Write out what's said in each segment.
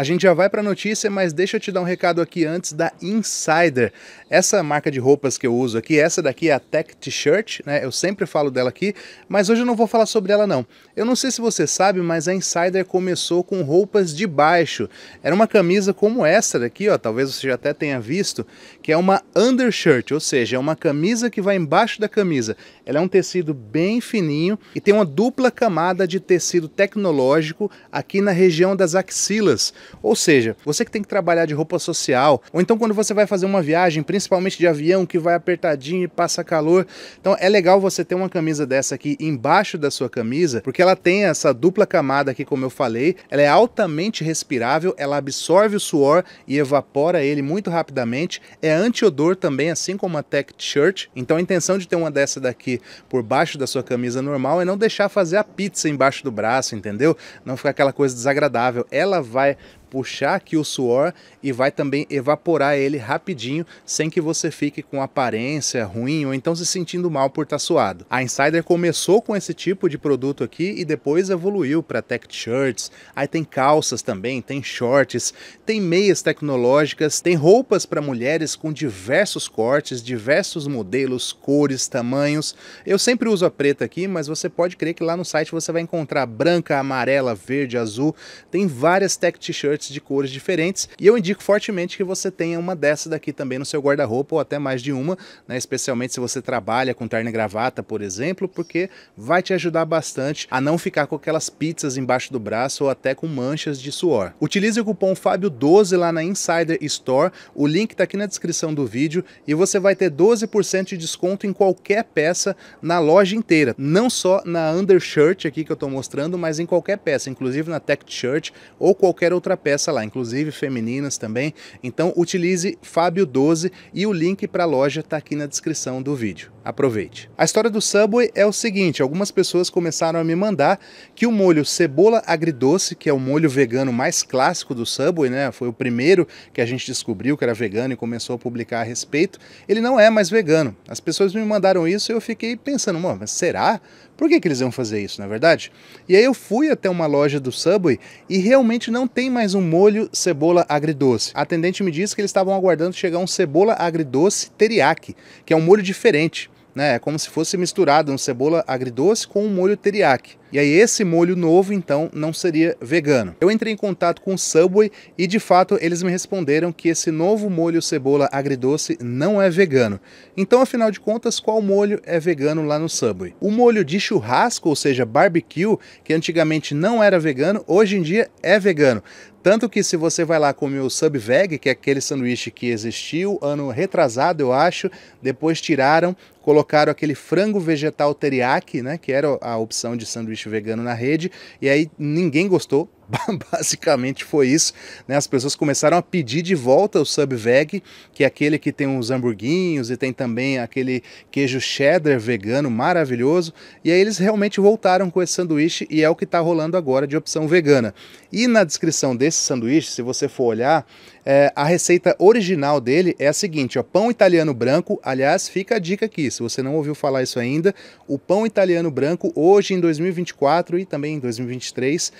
A gente já vai para a notícia, mas deixa eu te dar um recado aqui antes da Insider. Essa marca de roupas que eu uso aqui, essa daqui é a Tech T-shirt, né? Eu sempre falo dela aqui, mas hoje eu não vou falar sobre ela não. Eu não sei se você sabe, mas a Insider começou com roupas de baixo. Era uma camisa como essa daqui, ó, talvez você já até tenha visto, que é uma undershirt, ou seja, é uma camisa que vai embaixo da camisa. Ela é um tecido bem fininho e tem uma dupla camada de tecido tecnológico aqui na região das axilas ou seja, você que tem que trabalhar de roupa social, ou então quando você vai fazer uma viagem, principalmente de avião, que vai apertadinho e passa calor. Então é legal você ter uma camisa dessa aqui embaixo da sua camisa, porque ela tem essa dupla camada aqui, como eu falei, ela é altamente respirável, ela absorve o suor e evapora ele muito rapidamente, é anti-odor também, assim como a Tech Shirt. Então a intenção de ter uma dessa daqui por baixo da sua camisa normal é não deixar fazer a pizza embaixo do braço, entendeu? Não ficar aquela coisa desagradável. Ela vai puxar aqui o suor e vai também evaporar ele rapidinho, sem que você fique com aparência ruim ou então se sentindo mal por estar tá suado. A Insider começou com esse tipo de produto aqui e depois evoluiu para tech shirts, aí tem calças também, tem shorts, tem meias tecnológicas, tem roupas para mulheres com diversos cortes, diversos modelos, cores, tamanhos. Eu sempre uso a preta aqui, mas você pode crer que lá no site você vai encontrar branca, amarela, verde, azul, tem várias tech t-shirts shirts de cores diferentes. E eu indico fortemente que você tenha uma dessa daqui também no seu guarda-roupa ou até mais de uma, né? especialmente se você trabalha com terno e gravata, por exemplo, porque vai te ajudar bastante a não ficar com aquelas pizzas embaixo do braço ou até com manchas de suor. Utilize o cupom Fábio12 lá na Insider Store, o link está aqui na descrição do vídeo e você vai ter 12% de desconto em qualquer peça na loja inteira, não só na undershirt aqui que eu estou mostrando, mas em qualquer peça, inclusive na tech shirt ou qualquer outra peça peça lá, inclusive femininas também. Então utilize Fábio 12 e o link para a loja está aqui na descrição do vídeo. Aproveite. A história do Subway é o seguinte, algumas pessoas começaram a me mandar que o molho cebola agridoce, que é o molho vegano mais clássico do Subway, né, foi o primeiro que a gente descobriu que era vegano e começou a publicar a respeito, ele não é mais vegano. As pessoas me mandaram isso e eu fiquei pensando, mas será? Por que, que eles iam fazer isso, na é verdade? E aí eu fui até uma loja do Subway e realmente não tem mais um um molho cebola agridoce. A atendente me disse que eles estavam aguardando chegar um cebola agridoce teriyaki, que é um molho diferente. Né? É como se fosse misturado um cebola agridoce com um molho teriyaki. E aí esse molho novo então não seria vegano. Eu entrei em contato com o Subway e de fato eles me responderam que esse novo molho cebola agridoce não é vegano. Então afinal de contas qual molho é vegano lá no Subway? O molho de churrasco, ou seja, barbecue, que antigamente não era vegano, hoje em dia é vegano. Tanto que se você vai lá comer o sub veg, que é aquele sanduíche que existiu ano retrasado, eu acho, depois tiraram, colocaram aquele frango vegetal teriyaki, né, que era a opção de sanduíche lixo vegano na rede, e aí ninguém gostou, Basicamente foi isso, né? As pessoas começaram a pedir de volta o sub veg, que é aquele que tem uns hamburguinhos e tem também aquele queijo cheddar vegano maravilhoso. E aí eles realmente voltaram com esse sanduíche e é o que está rolando agora de opção vegana. E na descrição desse sanduíche, se você for olhar, é, a receita original dele é a seguinte: ó, pão italiano branco. Aliás, fica a dica aqui, se você não ouviu falar isso ainda, o pão italiano branco hoje em 2024 e também em 2023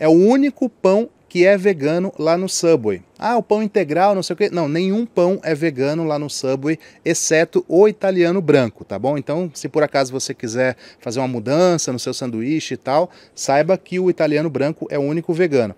é o único pão que é vegano lá no Subway. Ah, o pão integral, não sei o quê. Não, nenhum pão é vegano lá no Subway, exceto o italiano branco, tá bom? Então, se por acaso você quiser fazer uma mudança no seu sanduíche e tal, saiba que o italiano branco é o único vegano.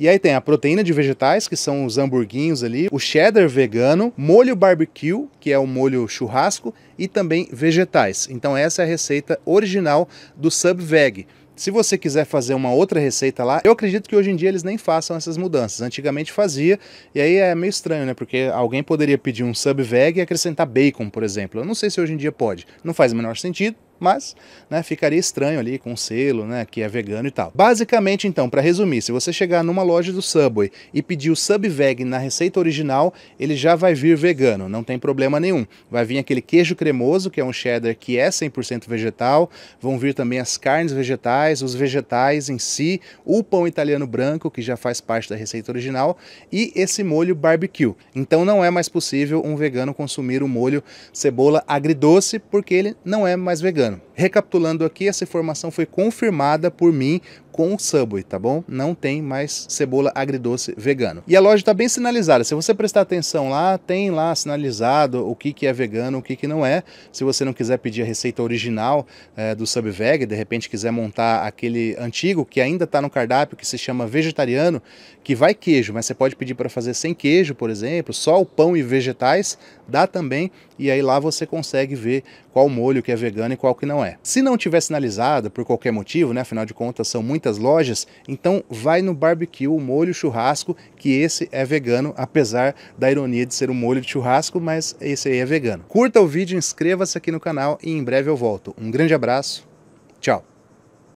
E aí tem a proteína de vegetais, que são os hamburguinhos ali, o cheddar vegano, molho barbecue, que é o molho churrasco, e também vegetais. Então essa é a receita original do Subveg. Se você quiser fazer uma outra receita lá, eu acredito que hoje em dia eles nem façam essas mudanças. Antigamente fazia, e aí é meio estranho, né? Porque alguém poderia pedir um sub veg e acrescentar bacon, por exemplo. Eu não sei se hoje em dia pode. Não faz o menor sentido, mas né, ficaria estranho ali com selo, né, que é vegano e tal. Basicamente, então, para resumir, se você chegar numa loja do Subway e pedir o sub veg na receita original, ele já vai vir vegano, não tem problema nenhum. Vai vir aquele queijo cremoso, que é um cheddar que é 100% vegetal, vão vir também as carnes vegetais, os vegetais em si, o pão italiano branco, que já faz parte da receita original, e esse molho barbecue. Então não é mais possível um vegano consumir o molho cebola agridoce, porque ele não é mais vegano. Recapitulando aqui, essa informação foi confirmada por mim com Subway, tá bom? Não tem mais cebola agridoce vegano. E a loja está bem sinalizada. Se você prestar atenção lá, tem lá sinalizado o que, que é vegano, o que, que não é. Se você não quiser pedir a receita original é, do Subveg, de repente quiser montar aquele antigo que ainda está no cardápio, que se chama vegetariano, que vai queijo, mas você pode pedir para fazer sem queijo, por exemplo, só o pão e vegetais, dá também. E aí lá você consegue ver qual molho que é vegano e qual que não é. Se não tiver sinalizado por qualquer motivo, né? Afinal de contas, são muito muitas lojas, então vai no barbecue, o molho churrasco, que esse é vegano, apesar da ironia de ser um molho de churrasco, mas esse aí é vegano. Curta o vídeo, inscreva-se aqui no canal e em breve eu volto. Um grande abraço, tchau!